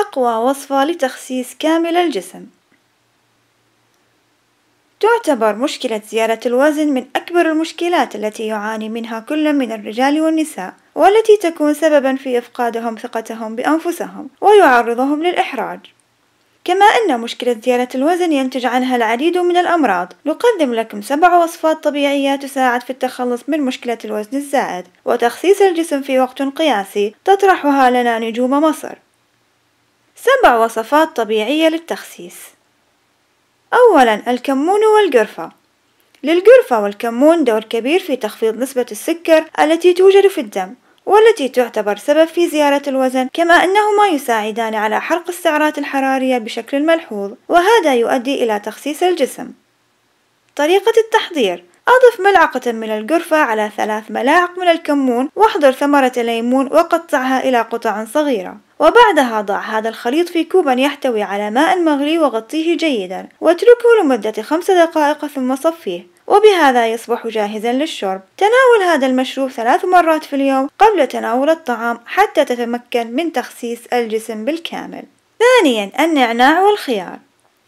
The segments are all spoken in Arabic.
أقوى وصفة لتخسيس كامل الجسم تعتبر مشكلة زيادة الوزن من أكبر المشكلات التي يعاني منها كل من الرجال والنساء والتي تكون سببا في إفقادهم ثقتهم بأنفسهم ويعرضهم للإحراج كما أن مشكلة زيادة الوزن ينتج عنها العديد من الأمراض نقدم لكم سبع وصفات طبيعية تساعد في التخلص من مشكلة الوزن الزائد وتخسيس الجسم في وقت قياسي تطرحها لنا نجوم مصر سبع وصفات طبيعية للتخسيس أولا الكمون والقرفة للقرفة والكمون دور كبير في تخفيض نسبة السكر التي توجد في الدم والتي تعتبر سبب في زيادة الوزن كما أنهما يساعدان على حرق السعرات الحرارية بشكل ملحوظ وهذا يؤدي إلى تخسيس الجسم طريقة التحضير أضف ملعقة من القرفة على ثلاث ملاعق من الكمون واحضر ثمرة الليمون وقطعها إلى قطع صغيرة وبعدها ضع هذا الخليط في كوب يحتوي على ماء مغلي وغطيه جيدا واتركه لمدة خمس دقائق ثم صفيه وبهذا يصبح جاهزا للشرب تناول هذا المشروب ثلاث مرات في اليوم قبل تناول الطعام حتى تتمكن من تخسيس الجسم بالكامل ثانيا النعناع والخيار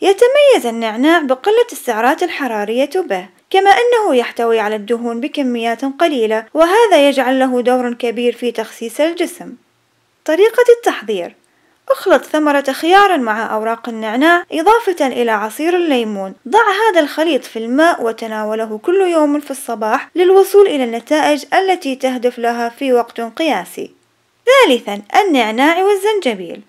يتميز النعناع بقلة السعرات الحرارية به كما أنه يحتوي على الدهون بكميات قليلة وهذا يجعل له دور كبير في تخسيس الجسم طريقة التحضير اخلط ثمرة خيار مع أوراق النعناع إضافة إلى عصير الليمون ضع هذا الخليط في الماء وتناوله كل يوم في الصباح للوصول إلى النتائج التي تهدف لها في وقت قياسي ثالثا النعناع والزنجبيل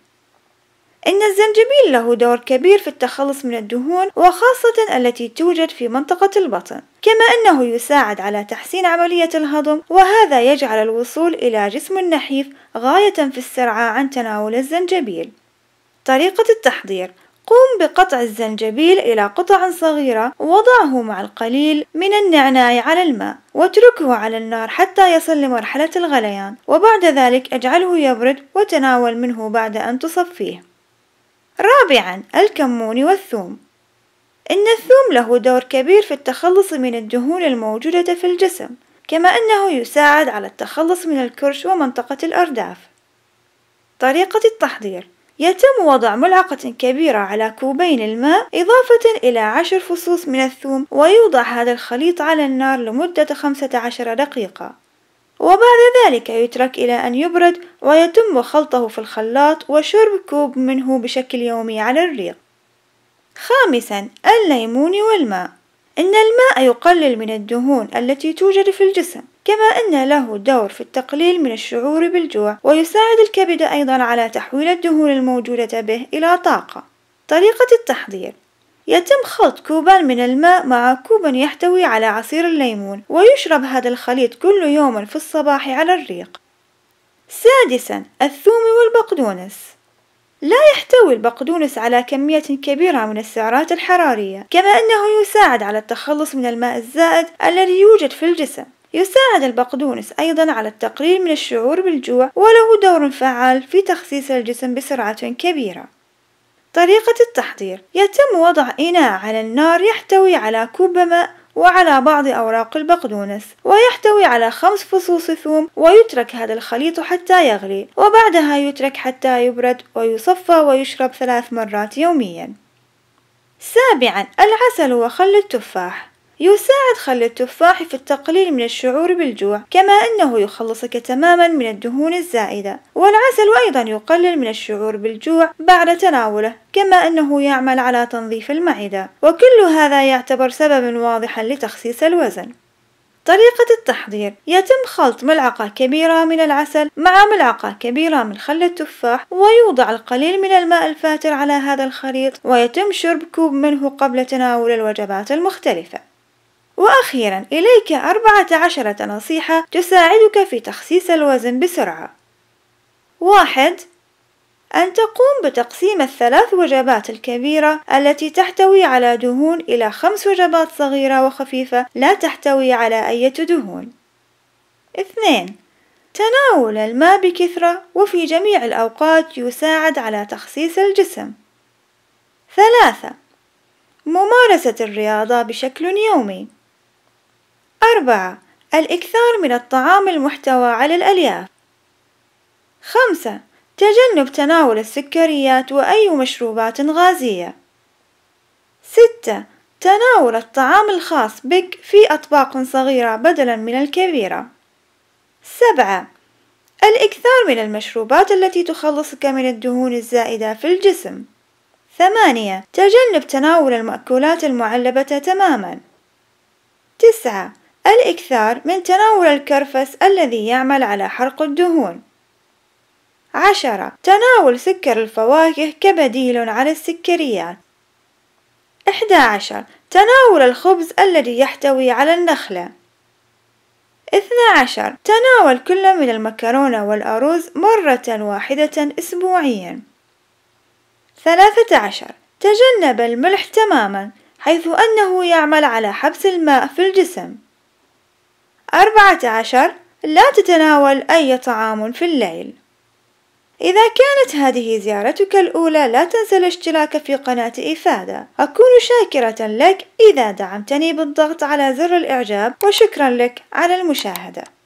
إن الزنجبيل له دور كبير في التخلص من الدهون وخاصة التي توجد في منطقة البطن كما أنه يساعد على تحسين عملية الهضم وهذا يجعل الوصول إلى جسم النحيف غاية في السرعة عن تناول الزنجبيل طريقة التحضير قم بقطع الزنجبيل إلى قطع صغيرة وضعه مع القليل من النعناع على الماء واتركه على النار حتى يصل لمرحلة الغليان وبعد ذلك اجعله يبرد وتناول منه بعد أن تصفيه رابعا الكمون والثوم إن الثوم له دور كبير في التخلص من الدهون الموجودة في الجسم كما أنه يساعد على التخلص من الكرش ومنطقة الأرداف طريقة التحضير يتم وضع ملعقة كبيرة على كوبين الماء إضافة إلى عشر فصوص من الثوم ويوضع هذا الخليط على النار لمدة 15 دقيقة وبعد ذلك يترك إلى أن يبرد ويتم خلطه في الخلاط وشرب كوب منه بشكل يومي على الريق خامسا الليمون والماء إن الماء يقلل من الدهون التي توجد في الجسم كما أن له دور في التقليل من الشعور بالجوع ويساعد الكبد أيضا على تحويل الدهون الموجودة به إلى طاقة طريقة التحضير يتم خلط كوبان من الماء مع كوب يحتوي على عصير الليمون ويشرب هذا الخليط كل يوم في الصباح على الريق سادسا الثوم والبقدونس لا يحتوي البقدونس على كمية كبيرة من السعرات الحرارية كما أنه يساعد على التخلص من الماء الزائد الذي يوجد في الجسم يساعد البقدونس أيضا على التقليل من الشعور بالجوع وله دور فعال في تخسيس الجسم بسرعة كبيرة طريقة التحضير يتم وضع إناء على النار يحتوي على كوب ماء وعلى بعض أوراق البقدونس ويحتوي على خمس فصوص ثوم ويترك هذا الخليط حتى يغلي وبعدها يترك حتى يبرد ويصفى ويشرب ثلاث مرات يوميا سابعا العسل وخل التفاح يساعد خل التفاح في التقليل من الشعور بالجوع كما أنه يخلصك تماما من الدهون الزائدة والعسل أيضا يقلل من الشعور بالجوع بعد تناوله كما أنه يعمل على تنظيف المعدة وكل هذا يعتبر سببا واضحا لتخسيس الوزن طريقة التحضير يتم خلط ملعقة كبيرة من العسل مع ملعقة كبيرة من خل التفاح ويوضع القليل من الماء الفاتر على هذا الخليط ويتم شرب كوب منه قبل تناول الوجبات المختلفة وأخيرا إليك أربعة عشرة نصيحة تساعدك في تخسيس الوزن بسرعة واحد أن تقوم بتقسيم الثلاث وجبات الكبيرة التي تحتوي على دهون إلى خمس وجبات صغيرة وخفيفة لا تحتوي على أي دهون. اثنين تناول الماء بكثرة وفي جميع الأوقات يساعد على تخسيس الجسم. ثلاثة ممارسة الرياضة بشكل يومي أربعة الإكثار من الطعام المحتوى على الألياف خمسة تجنب تناول السكريات وأي مشروبات غازية ستة تناول الطعام الخاص بك في أطباق صغيرة بدلا من الكبيرة سبعة الإكثار من المشروبات التي تخلصك من الدهون الزائدة في الجسم ثمانية تجنب تناول المأكولات المعلبة تماما تسعة الإكثار من تناول الكرفس الذي يعمل على حرق الدهون عشرة تناول سكر الفواكه كبديل عن السكريات عشر تناول الخبز الذي يحتوي على النخلة عشر تناول كل من المكرونة والأرز مرة واحدة أسبوعيا عشر تجنب الملح تماما حيث أنه يعمل على حبس الماء في الجسم أربعة عشر لا تتناول أي طعام في الليل إذا كانت هذه زيارتك الأولى لا تنسى الاشتراك في قناة إفادة أكون شاكرة لك إذا دعمتني بالضغط على زر الإعجاب وشكرا لك على المشاهدة